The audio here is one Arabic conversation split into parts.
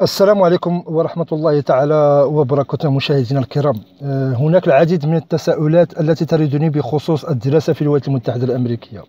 السلام عليكم ورحمة الله تعالى وبركاته مشاهدينا الكرام آه، هناك العديد من التساؤلات التي تردني بخصوص الدراسة في الولايات المتحدة الأمريكية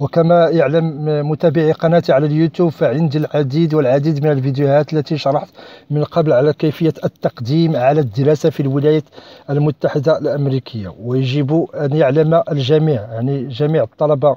وكما يعلم متابعي قناتي على اليوتيوب فعندي العديد والعديد من الفيديوهات التي شرحت من قبل على كيفية التقديم على الدراسة في الولايات المتحدة الأمريكية ويجب أن يعلم الجميع يعني جميع الطلبة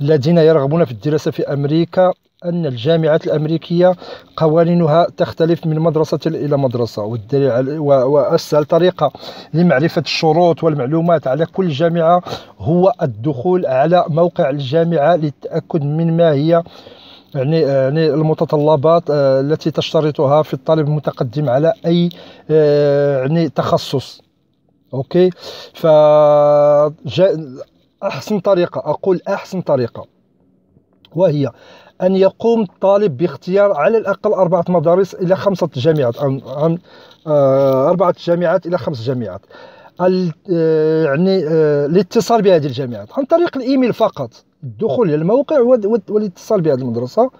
الذين يرغبون في الدراسة في أمريكا أن الجامعات الأمريكية قوانينها تختلف من مدرسة إلى مدرسة والدليل على وأسهل طريقة لمعرفة الشروط والمعلومات على كل جامعة هو الدخول على موقع الجامعة للتأكد من ما هي يعني يعني المتطلبات آه، التي تشترطها في الطالب المتقدم على أي آه، يعني تخصص أوكي ف أحسن طريقة أقول أحسن طريقة وهي أن يقوم الطالب باختيار على الأقل أربعة مدارس إلى خمسة جامعات عن آه، أربعة جامعات إلى خمس جامعات آه، يعني آه، الاتصال بهذه الجامعات عن طريق الإيميل فقط الدخول إلى الموقع والاتصال بهذه المدرسة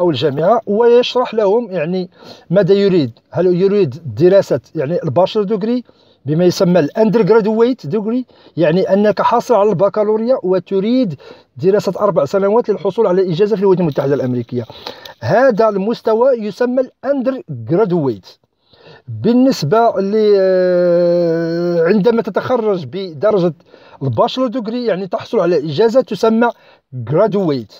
او الجامعه ويشرح لهم يعني ماذا يريد هل يريد دراسه يعني الباشر دوغري بما يسمى الاندر جرادويت دوغري يعني انك حاصل على البكالوريا وتريد دراسه اربع سنوات للحصول على اجازه في الولايات المتحده الامريكيه هذا المستوى يسمى الاندر جرادويت بالنسبه ل آه، عندما تتخرج بدرجه الباشلو دوغري يعني تحصل على اجازه تسمى جرادويت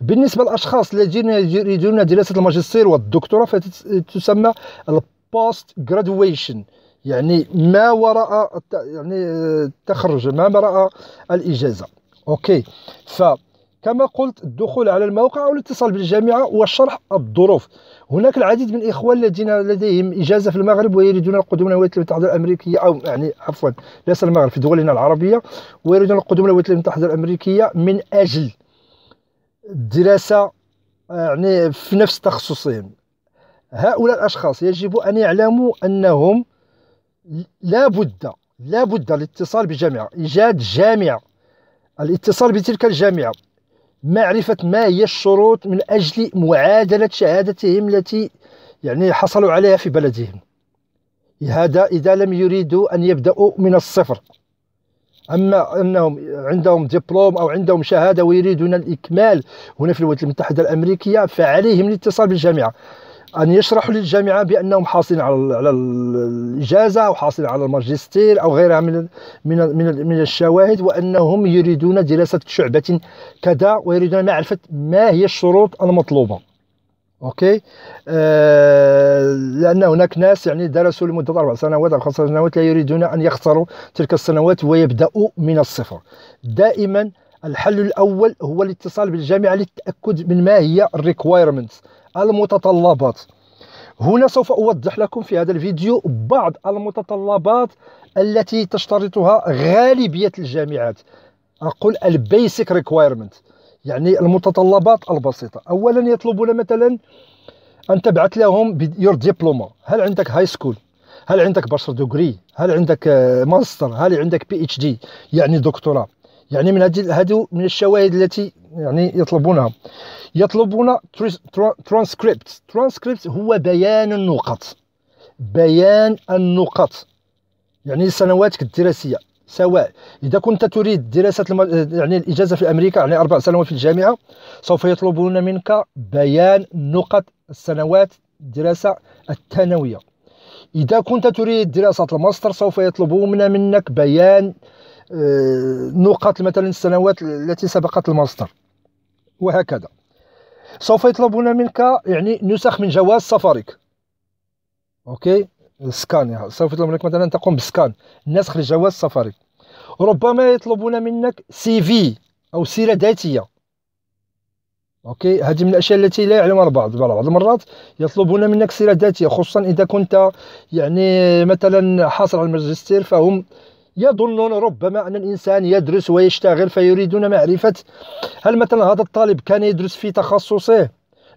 بالنسبه للاشخاص الذين يريدون دراسه الماجستير والدكتوراه فتسمى البوست جرادويشن يعني ما وراء يعني التخرج ما وراء الاجازه اوكي فكما قلت الدخول على الموقع او الاتصال بالجامعه وشرح الظروف هناك العديد من الاخوان الذين لديهم اجازه في المغرب ويريدون القدوم الى الولايات المتحده الامريكيه او يعني عفوا ليس المغرب في دولنا العربيه ويريدون القدوم الى الولايات المتحده الامريكيه من اجل الدراسه يعني في نفس تخصصهم هؤلاء الاشخاص يجب ان يعلموا انهم لا بد لا بد الاتصال بجامعة إيجاد جامعة الاتصال بتلك الجامعة معرفة ما هي الشروط من أجل معادلة شهادتهم التي يعني حصلوا عليها في بلدهم هذا إذا لم يريدوا أن يبدأوا من الصفر أما أنهم عندهم دبلوم أو عندهم شهادة ويريدون الإكمال هنا في الولايات المتحدة الأمريكية فعليهم الاتصال بالجامعة ان يشرحوا للجامعه بانهم حاصلين على على الاجازه وحاصلين على الماجستير او غيرها من من من, من الشواهد وانهم يريدون دراسه شعبه كذا ويريدون معرفه ما هي الشروط المطلوبه اوكي آه لان هناك ناس يعني درسوا لمده اربع سنوات او خمس سنوات لا يريدون ان يخسروا تلك السنوات ويبداوا من الصفر دائما الحل الاول هو الاتصال بالجامعه للتاكد من ما هي الريكويرمنتس المتطلبات هنا سوف أوضح لكم في هذا الفيديو بعض المتطلبات التي تشترطها غالبية الجامعات أقول البيسك ريكويرمنت يعني المتطلبات البسيطة أولا يطلبون مثلا أن تبعث لهم يور ديبلوما هل عندك هاي سكول هل عندك باشر دوغري هل عندك ماستر آه، هل عندك بي اتش دي يعني دكتوراه يعني من هذه من الشواهد التي يعني يطلبونها يطلبون ترانسكريبت ترانسكريبت هو بيان النقط بيان النقط يعني سنواتك الدراسيه سواء اذا كنت تريد دراسه الم... يعني الاجازه في امريكا يعني اربع سنوات في الجامعه سوف يطلبون منك بيان نقط السنوات الدراسه الثانويه اذا كنت تريد دراسه الماستر سوف يطلبون منك بيان آه، نقاط مثلا السنوات التي سبقت الماستر وهكذا سوف يطلبون منك يعني نسخ من جواز سفرك اوكي سكان سوف يطلبون منك مثلا تقوم بسكان نسخ لجواز سفرك ربما يطلبون منك سي في او سيره ذاتيه اوكي هذه من الاشياء التي لا يعلمها البعض بعض المرات يطلبون منك سيره ذاتيه خصوصا اذا كنت يعني مثلا حاصل على الماجستير فهم يظنون ربما أن الإنسان يدرس ويشتغل فيريدون معرفة هل مثلا هذا الطالب كان يدرس في تخصصه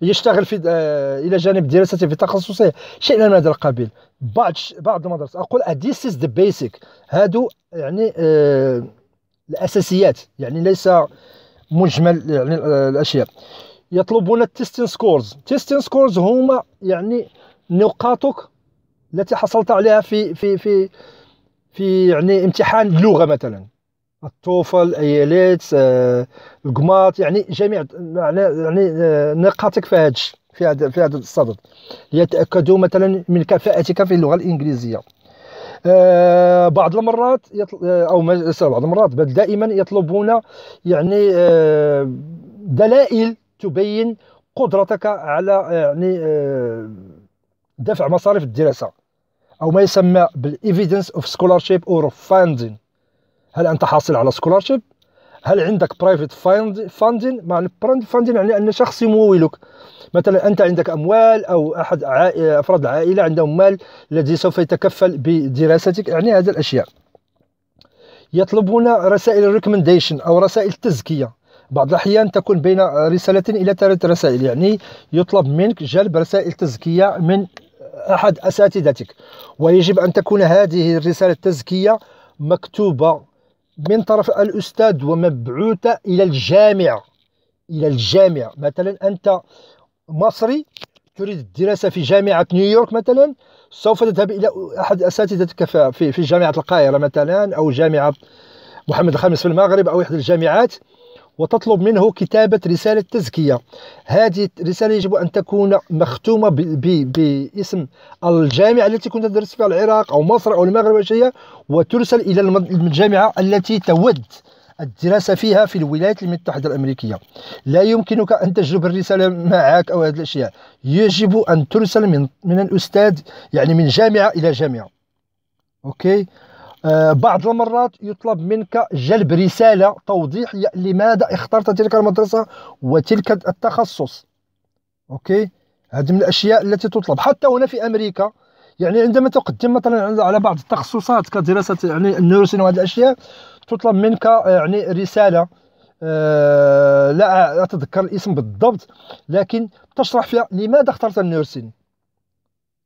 يشتغل في آه، الى جانب دراسته في تخصصه شيء من هذا القبيل بعض بعض المدارس اقول this is the basic هادو يعني آه الاساسيات يعني ليس مجمل يعني آه الاشياء يطلبون التستين سكورز تيستين سكورز هما يعني نقاطك التي حصلت عليها في في في في يعني امتحان اللغه مثلا التوفل الايلتس آه، القماط يعني جميع يعني, يعني، آه، نقاطك في هذا في هذا في هذا الصدد ليتاكدوا مثلا من كفاءتك في اللغه الانجليزيه آه، بعض المرات يطل... او بعض المرات بل دائما يطلبون يعني دلائل تبين قدرتك على يعني دفع مصاريف الدراسه او ما يسمى بالايفيدنس اوف سكولارشيب اور فاندين هل انت حاصل على سكولارشيب هل عندك برايفت فاندين مع البراند فاندين يعني ان شخص يمولك مثلا انت عندك اموال او احد افراد العائله عندهم مال الذي سوف يتكفل بدراستك يعني هذه الاشياء يطلبون رسائل ريكومنديشن او رسائل تزكيه بعض الاحيان تكون بين رساله الى ثلاث رسائل يعني يطلب منك جلب رسائل تزكيه من احد اساتذتك ويجب ان تكون هذه الرساله التزكيه مكتوبه من طرف الاستاذ ومبعوثه الى الجامعه الى الجامعه مثلا انت مصري تريد الدراسه في جامعه نيويورك مثلا سوف تذهب الى احد اساتذتك في جامعه القاهره مثلا او جامعه محمد الخامس في المغرب او احدى الجامعات وتطلب منه كتابة رسالة تزكية هذه الرسالة يجب أن تكون مختومة باسم الجامعة التي كنت تدرس فيها العراق أو مصر أو المغرب أو شيء وترسل إلى الجامعة التي تود الدراسة فيها في الولايات المتحدة الأمريكية لا يمكنك أن تجلب الرسالة معك أو هذه الأشياء يجب أن ترسل من من الأستاذ يعني من جامعة إلى جامعة أوكي آه، بعض المرات يطلب منك جلب رسالة توضيحية لماذا اخترت تلك المدرسة وتلك التخصص أوكي هذه من الأشياء التي تطلب حتى هنا في أمريكا يعني عندما تقدم مثلا على بعض التخصصات كدراسة يعني النيروسين وهذه الأشياء تطلب منك آه، يعني رسالة آه، لا أتذكر الاسم بالضبط لكن تشرح فيها لماذا اخترت النيروسين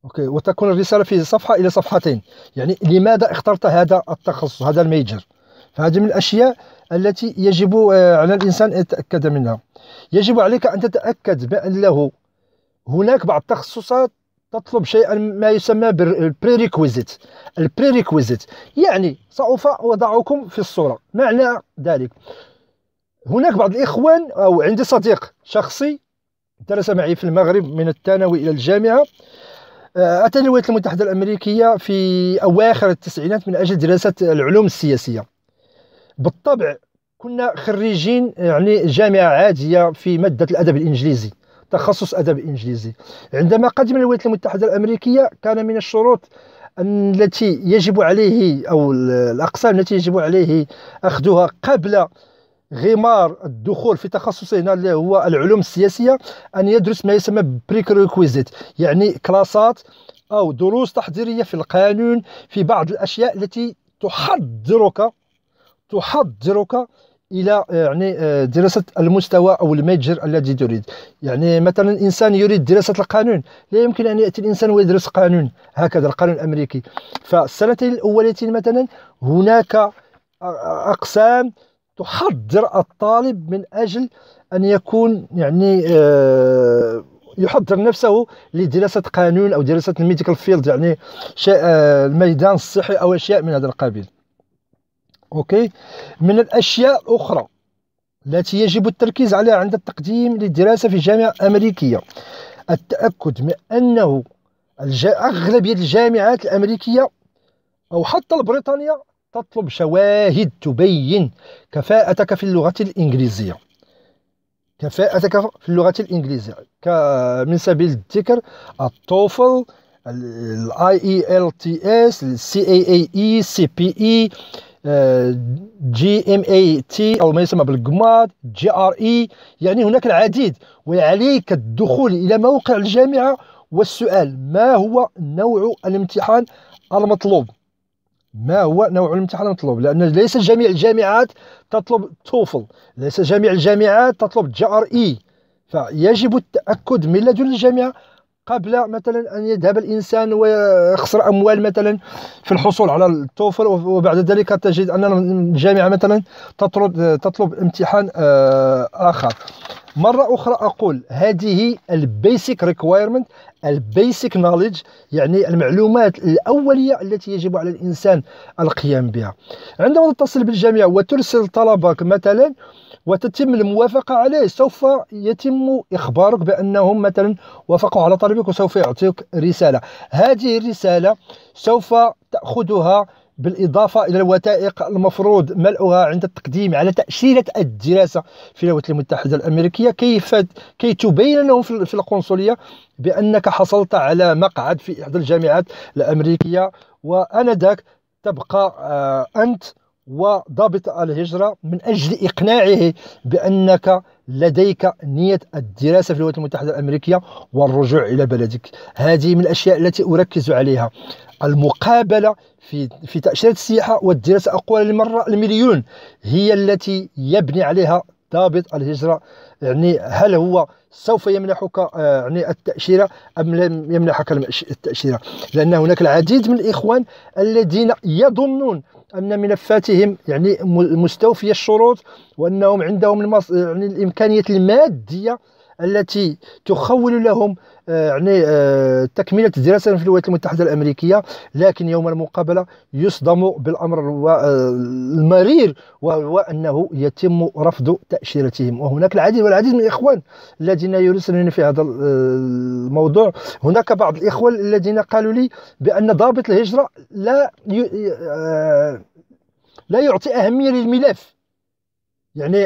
اوكي وتكون الرساله فيه صفحه الى صفحتين يعني لماذا اخترت هذا التخصص هذا الميجر فهذه من الاشياء التي يجب آه، على الانسان ان يتاكد منها يجب عليك ان تتاكد بان له هناك بعض التخصصات تطلب شيئا ما يسمى بالبريكويزيت البريكويزيت يعني سوف اوضعكم في الصوره معنى ذلك هناك بعض الاخوان او عندي صديق شخصي درس معي في المغرب من الثانوي الى الجامعه آه، اتى الولايات المتحدة الأمريكية في أواخر التسعينات من أجل دراسة العلوم السياسية بالطبع كنا خريجين يعني جامعة عادية في مادة الأدب الإنجليزي تخصص أدب إنجليزي عندما قدم الولايات المتحدة الأمريكية كان من الشروط التي يجب عليه أو الأقسام التي يجب عليه أخذها قبل غمار الدخول في تخصصه هنا اللي هو العلوم السياسيه ان يدرس ما يسمى بريكريكويزيت يعني كلاسات او دروس تحضيريه في القانون في بعض الاشياء التي تحضرك تحضرك الى يعني آه، دراسه المستوى او الميجر الذي تريد يعني مثلا انسان يريد دراسه القانون لا يمكن ان ياتي الانسان ويدرس قانون هكذا القانون الامريكي فالسنتين الاولتين مثلا هناك اقسام تحضر الطالب من اجل ان يكون يعني آه، يحضر نفسه لدراسه قانون او دراسه الميديكال فيلد يعني آه، الميدان الصحي او اشياء من هذا القبيل اوكي من الاشياء الاخرى التي يجب التركيز عليها عند التقديم للدراسه في جامعه امريكيه التاكد من انه اغلبيه الجامعات الامريكيه او حتى البريطانيه تطلب شواهد تبين كفاءتك في اللغة الإنجليزية كفاءتك في اللغة الإنجليزية من سبيل الذكر التوفل الاي اي ال تي اس السي اي اي اي سي بي اي جي ام اي تي او ما يسمى بالقماط جي ار اي e، يعني هناك العديد وعليك الدخول الى موقع الجامعه والسؤال ما هو نوع الامتحان المطلوب ما هو نوع الامتحان المطلوب لان ليس جميع الجامعات تطلب توفل ليس جميع الجامعات تطلب جي ار اي فيجب التاكد من لدن الجامعه قبل مثلا ان يذهب الانسان ويخسر اموال مثلا في الحصول على التوفل وبعد ذلك تجد ان الجامعه مثلا تطلب تطلب امتحان آه، اخر مرة أخرى أقول هذه البيسك ريكوايرمنت البيسك نوليدج يعني المعلومات الأولية التي يجب على الإنسان القيام بها عندما تتصل بالجامعة وترسل طلبك مثلا وتتم الموافقة عليه سوف يتم إخبارك بأنهم مثلا وافقوا على طلبك وسوف يعطيك رسالة هذه الرسالة سوف تأخذها بالإضافة إلى الوثائق المفروض ملؤها عند التقديم على تأشيرة الدراسة في الولايات المتحدة الأمريكية كيف كي تبين لهم في القنصلية بأنك حصلت على مقعد في إحدى الجامعات الأمريكية وأنذاك تبقى آه، أنت وضابط الهجرة من أجل إقناعه بأنك لديك نية الدراسة في الولايات المتحدة الأمريكية والرجوع إلى بلدك هذه من الأشياء التي أركز عليها المقابلة في في تأشيرة السياحة والدراسة أقوى للمرة المليون هي التي يبني عليها ضابط الهجرة يعني هل هو سوف يمنحك آه، يعني التأشيرة أم لم يمنحك التأشيرة لأن هناك العديد من الإخوان الذين يظنون ان ملفاتهم يعني مستوفيه الشروط وانهم عندهم المص... يعني الامكانيات الماديه التي تخول لهم آه، يعني آه، تكمله الدراسه في الولايات المتحده الامريكيه لكن يوم المقابله يصدم بالامر آه، المرير وهو انه يتم رفض تاشيرتهم وهناك العديد والعديد من الاخوان الذين يرسلون في هذا الموضوع هناك بعض الاخوه الذين قالوا لي بان ضابط الهجره لا لا يعطي اهميه للملف يعني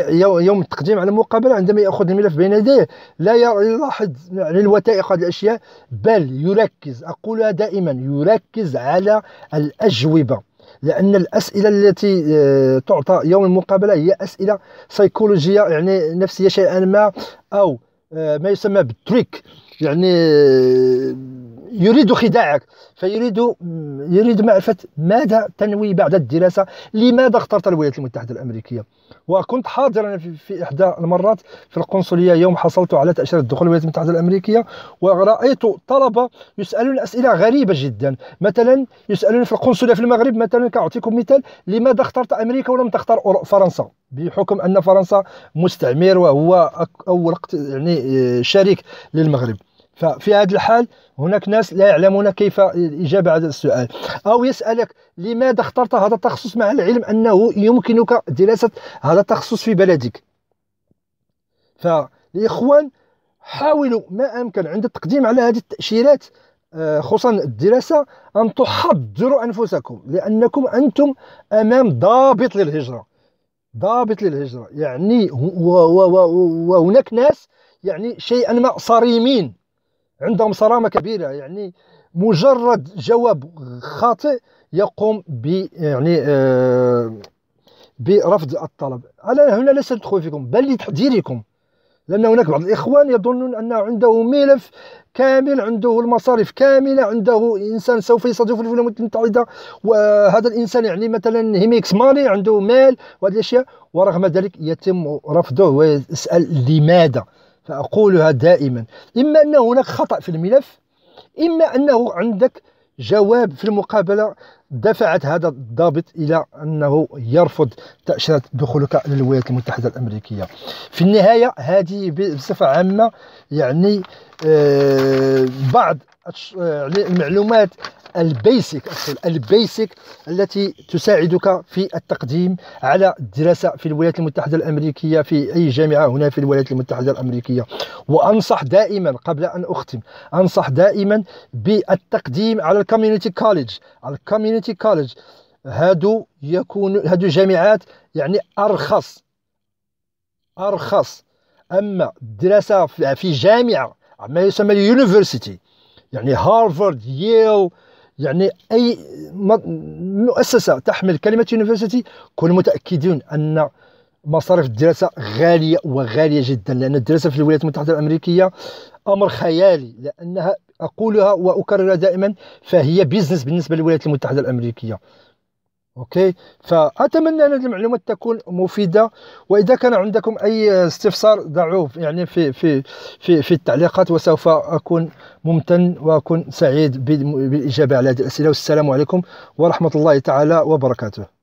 يوم التقديم على المقابله عندما ياخذ الملف بين يديه لا يلاحظ يعني الوثائق هذه الاشياء بل يركز اقولها دائما يركز على الاجوبه لان الاسئله التي آه، تعطى يوم المقابله هي اسئله سيكولوجيه يعني نفسيه شيئا ما او آه، ما يسمى بالتريك يعني آه، يريد خداعك فيريد يريد معرفة ماذا تنوي بعد الدراسة لماذا اخترت الولايات المتحدة الأمريكية وكنت حاضرا في إحدى المرات في القنصلية يوم حصلت على تأشيرة دخول الولايات المتحدة الأمريكية ورأيت طلبة يسألون أسئلة غريبة جدا مثلا يسألون في القنصلية في المغرب مثلا كأعطيكم مثال لماذا اخترت أمريكا ولم تختار فرنسا بحكم أن فرنسا مستعمر وهو أول يعني آه، شريك للمغرب ففي هذا الحال هناك ناس لا يعلمون كيف الإجابة على السؤال أو يسألك لماذا اخترت هذا التخصص مع العلم أنه يمكنك دراسة هذا التخصص في بلدك فالإخوان حاولوا ما أمكن عند التقديم على هذه التأشيرات آه، خصوصا الدراسة أن تحضروا أنفسكم لأنكم أنتم أمام ضابط للهجرة ضابط للهجرة يعني وهناك ناس يعني شيئا ما صريمين عندهم صرامه كبيره يعني مجرد جواب خاطئ يقوم ب يعني آه برفض الطلب انا هنا ليس سندخل فيكم بل لتحذيركم لان هناك بعض الاخوان يظنون انه عنده ملف كامل عنده المصاريف كامله عنده انسان سوف يستضيف الولايات المتحده وهذا الانسان يعني مثلا هيميكس مالي عنده مال وهذه الاشياء ورغم ذلك يتم رفضه ويسال لماذا فأقولها دائما إما أن هناك خطأ في الملف إما أنه عندك جواب في المقابلة دفعت هذا الضابط إلى أنه يرفض تأشيرة دخولك للولايات المتحدة الأمريكية في النهاية هذه بصفة عامة يعني آه، بعض المعلومات البيسك البيسك التي تساعدك في التقديم على الدراسة في الولايات المتحدة الأمريكية في أي جامعة هنا في الولايات المتحدة الأمريكية وأنصح دائما قبل أن أختم أنصح دائما بالتقديم على الكوميونيتي كوليج الكوميونيتي كوليدج هادو يكون هادو جامعات يعني أرخص أرخص أما الدراسة في جامعة ما يسمى اليونيفرسيتي يعني هارفارد ييل يعني اي مؤسسه تحمل كلمه يونيفرسيتي كونوا متاكدين ان مصاريف الدراسه غاليه وغاليه جدا لان الدراسه في الولايات المتحده الامريكيه امر خيالي لانها اقولها واكررها دائما فهي بيزنس بالنسبه للولايات المتحده الامريكيه اوكي فاتمنى ان هذه المعلومات تكون مفيده واذا كان عندكم اي استفسار ضعوه يعني في في في في التعليقات وسوف اكون ممتن واكون سعيد بالاجابه على هذه الاسئله والسلام عليكم ورحمه الله تعالى وبركاته